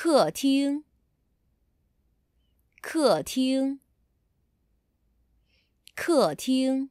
客厅，客厅，客厅。